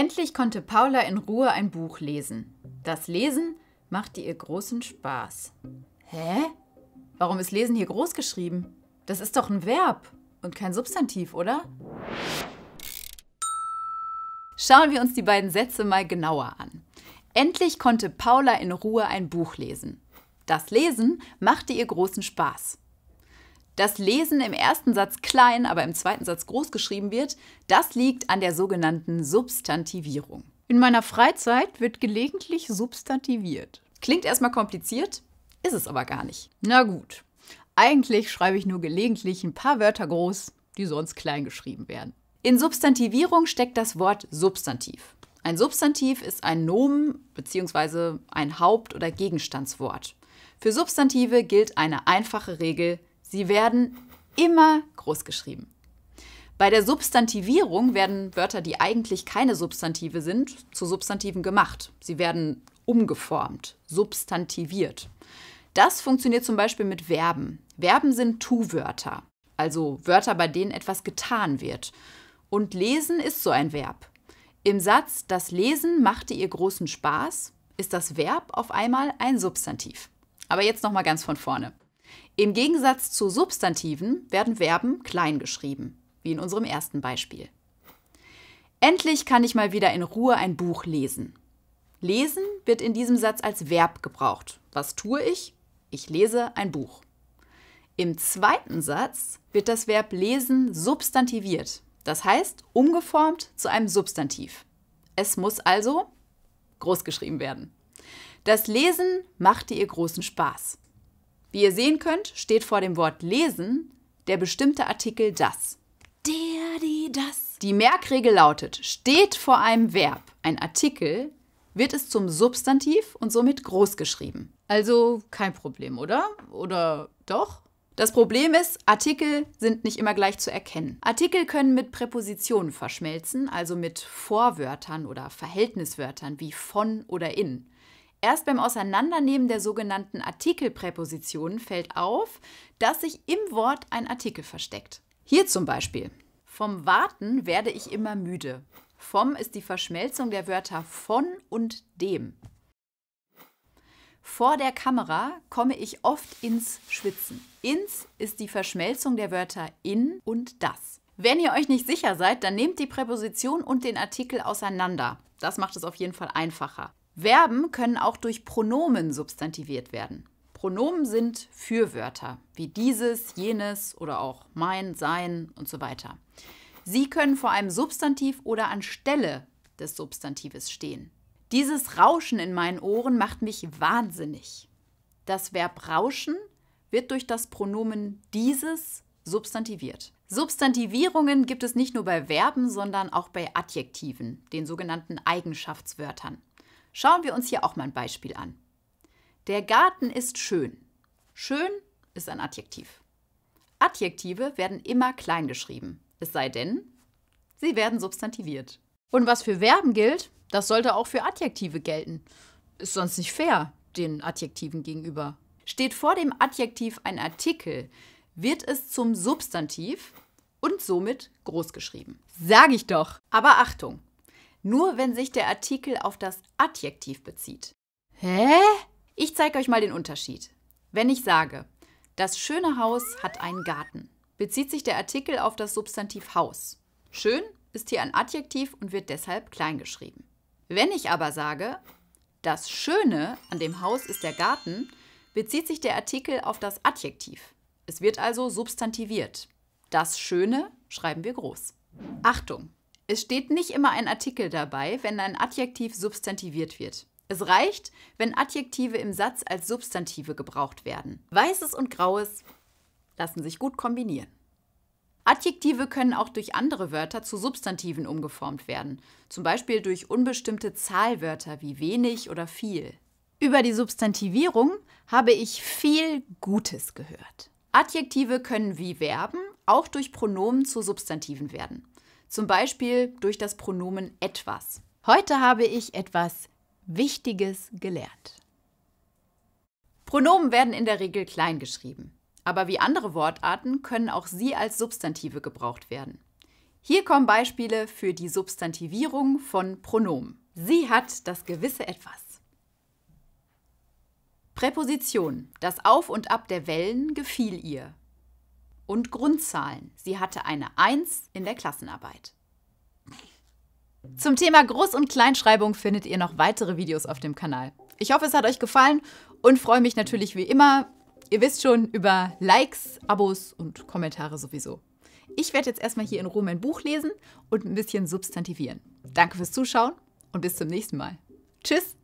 Endlich konnte Paula in Ruhe ein Buch lesen. Das Lesen machte ihr großen Spaß. Hä? Warum ist Lesen hier groß geschrieben? Das ist doch ein Verb und kein Substantiv, oder? Schauen wir uns die beiden Sätze mal genauer an. Endlich konnte Paula in Ruhe ein Buch lesen. Das Lesen machte ihr großen Spaß dass Lesen im ersten Satz klein, aber im zweiten Satz groß geschrieben wird, das liegt an der sogenannten Substantivierung. In meiner Freizeit wird gelegentlich substantiviert. Klingt erstmal kompliziert, ist es aber gar nicht. Na gut, eigentlich schreibe ich nur gelegentlich ein paar Wörter groß, die sonst klein geschrieben werden. In Substantivierung steckt das Wort Substantiv. Ein Substantiv ist ein Nomen bzw. ein Haupt- oder Gegenstandswort. Für Substantive gilt eine einfache Regel, Sie werden immer großgeschrieben. Bei der Substantivierung werden Wörter, die eigentlich keine Substantive sind, zu Substantiven gemacht. Sie werden umgeformt, substantiviert. Das funktioniert zum Beispiel mit Verben. Verben sind Tu-Wörter, also Wörter, bei denen etwas getan wird. Und lesen ist so ein Verb. Im Satz Das Lesen machte ihr großen Spaß ist das Verb auf einmal ein Substantiv. Aber jetzt nochmal ganz von vorne. Im Gegensatz zu Substantiven werden Verben klein geschrieben, wie in unserem ersten Beispiel. Endlich kann ich mal wieder in Ruhe ein Buch lesen. Lesen wird in diesem Satz als Verb gebraucht. Was tue ich? Ich lese ein Buch. Im zweiten Satz wird das Verb lesen substantiviert, das heißt umgeformt zu einem Substantiv. Es muss also groß geschrieben werden. Das Lesen machte ihr großen Spaß. Wie ihr sehen könnt, steht vor dem Wort lesen der bestimmte Artikel das. Der, die, das. Die Merkregel lautet, steht vor einem Verb ein Artikel, wird es zum Substantiv und somit groß geschrieben. Also kein Problem, oder? Oder doch? Das Problem ist, Artikel sind nicht immer gleich zu erkennen. Artikel können mit Präpositionen verschmelzen, also mit Vorwörtern oder Verhältniswörtern wie von oder in. Erst beim Auseinandernehmen der sogenannten Artikelpräpositionen fällt auf, dass sich im Wort ein Artikel versteckt. Hier zum Beispiel. Vom Warten werde ich immer müde. Vom ist die Verschmelzung der Wörter von und dem. Vor der Kamera komme ich oft ins Schwitzen. Ins ist die Verschmelzung der Wörter in und das. Wenn ihr euch nicht sicher seid, dann nehmt die Präposition und den Artikel auseinander. Das macht es auf jeden Fall einfacher. Verben können auch durch Pronomen substantiviert werden. Pronomen sind Fürwörter, wie dieses, jenes oder auch mein, sein und so weiter. Sie können vor einem Substantiv oder anstelle des Substantives stehen. Dieses Rauschen in meinen Ohren macht mich wahnsinnig. Das Verb rauschen wird durch das Pronomen dieses substantiviert. Substantivierungen gibt es nicht nur bei Verben, sondern auch bei Adjektiven, den sogenannten Eigenschaftswörtern. Schauen wir uns hier auch mal ein Beispiel an. Der Garten ist schön. Schön ist ein Adjektiv. Adjektive werden immer klein geschrieben, es sei denn, sie werden substantiviert. Und was für Verben gilt, das sollte auch für Adjektive gelten. Ist sonst nicht fair den Adjektiven gegenüber. Steht vor dem Adjektiv ein Artikel, wird es zum Substantiv und somit groß geschrieben. Sag ich doch. Aber Achtung, nur wenn sich der Artikel auf das Adjektiv bezieht. Hä? Ich zeige euch mal den Unterschied. Wenn ich sage, das schöne Haus hat einen Garten, bezieht sich der Artikel auf das Substantiv Haus. Schön ist hier ein Adjektiv und wird deshalb klein geschrieben. Wenn ich aber sage, das Schöne an dem Haus ist der Garten, bezieht sich der Artikel auf das Adjektiv. Es wird also substantiviert. Das Schöne schreiben wir groß. Achtung! Es steht nicht immer ein Artikel dabei, wenn ein Adjektiv substantiviert wird. Es reicht, wenn Adjektive im Satz als Substantive gebraucht werden. Weißes und Graues lassen sich gut kombinieren. Adjektive können auch durch andere Wörter zu Substantiven umgeformt werden, zum Beispiel durch unbestimmte Zahlwörter wie wenig oder viel. Über die Substantivierung habe ich viel Gutes gehört. Adjektive können wie Verben auch durch Pronomen zu Substantiven werden. Zum Beispiel durch das Pronomen etwas. Heute habe ich etwas Wichtiges gelernt. Pronomen werden in der Regel klein geschrieben. Aber wie andere Wortarten können auch sie als Substantive gebraucht werden. Hier kommen Beispiele für die Substantivierung von Pronomen. Sie hat das gewisse Etwas. Präposition. Das Auf und Ab der Wellen gefiel ihr. Und Grundzahlen. Sie hatte eine 1 in der Klassenarbeit. Zum Thema Groß- und Kleinschreibung findet ihr noch weitere Videos auf dem Kanal. Ich hoffe, es hat euch gefallen und freue mich natürlich wie immer, ihr wisst schon, über Likes, Abos und Kommentare sowieso. Ich werde jetzt erstmal hier in Ruhe mein Buch lesen und ein bisschen substantivieren. Danke fürs Zuschauen und bis zum nächsten Mal. Tschüss!